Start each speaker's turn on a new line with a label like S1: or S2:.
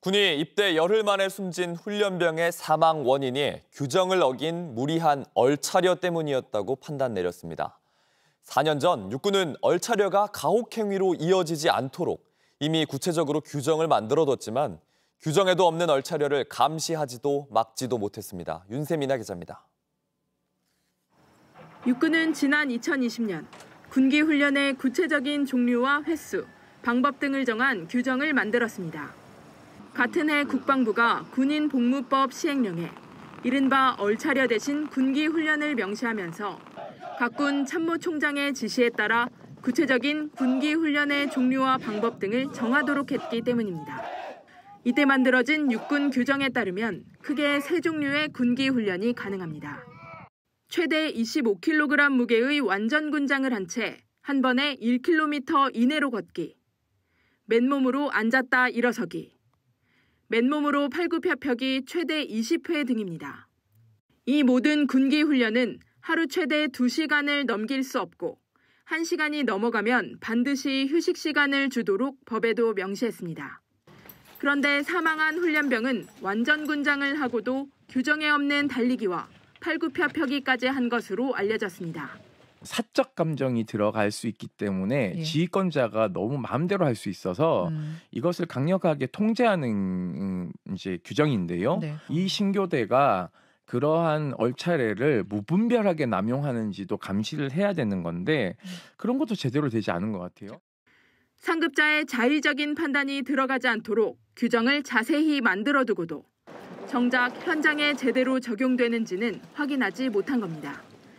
S1: 군이 입대 열흘 만에 숨진 훈련병의 사망 원인이 규정을 어긴 무리한 얼차려 때문이었다고 판단 내렸습니다. 4년 전 육군은 얼차려가 가혹행위로 이어지지 않도록 이미 구체적으로 규정을 만들어뒀지만 규정에도 없는 얼차려를 감시하지도 막지도 못했습니다. 윤세민아 기자입니다.
S2: 육군은 지난 2020년 군기 훈련의 구체적인 종류와 횟수, 방법 등을 정한 규정을 만들었습니다. 같은 해 국방부가 군인 복무법 시행령에 이른바 얼차려 대신 군기 훈련을 명시하면서 각군 참모총장의 지시에 따라 구체적인 군기 훈련의 종류와 방법 등을 정하도록 했기 때문입니다. 이때 만들어진 육군 규정에 따르면 크게 세 종류의 군기 훈련이 가능합니다. 최대 25kg 무게의 완전 군장을 한 채 한 번에 1km 이내로 걷기, 맨몸으로 앉았다 일어서기, 맨몸으로 팔굽혀펴기 최대 20회 등입니다. 이 모든 군기 훈련은 하루 최대 2시간을 넘길 수 없고 1시간이 넘어가면 반드시 휴식 시간을 주도록 법에도 명시했습니다. 그런데 사망한 훈련병은 완전 군장을 하고도 규정에 없는 달리기와 팔굽혀펴기까지 한 것으로 알려졌습니다.
S3: 사적 감정이 들어갈 수 있기 때문에 예. 지휘권자가 너무 마음대로 할 수 있어서 음. 이것을 강력하게 통제하는 음, 이제 규정인데요. 네. 이 신교대가 그러한 얼차례를 무분별하게 남용하는지도 감시를 해야 되는 건데 음. 그런 것도 제대로 되지 않은 것 같아요.
S2: 상급자의 자의적인 판단이 들어가지 않도록 규정을 자세히 만들어두고도 정작 현장에 제대로 적용되는지는 확인하지 못한 겁니다.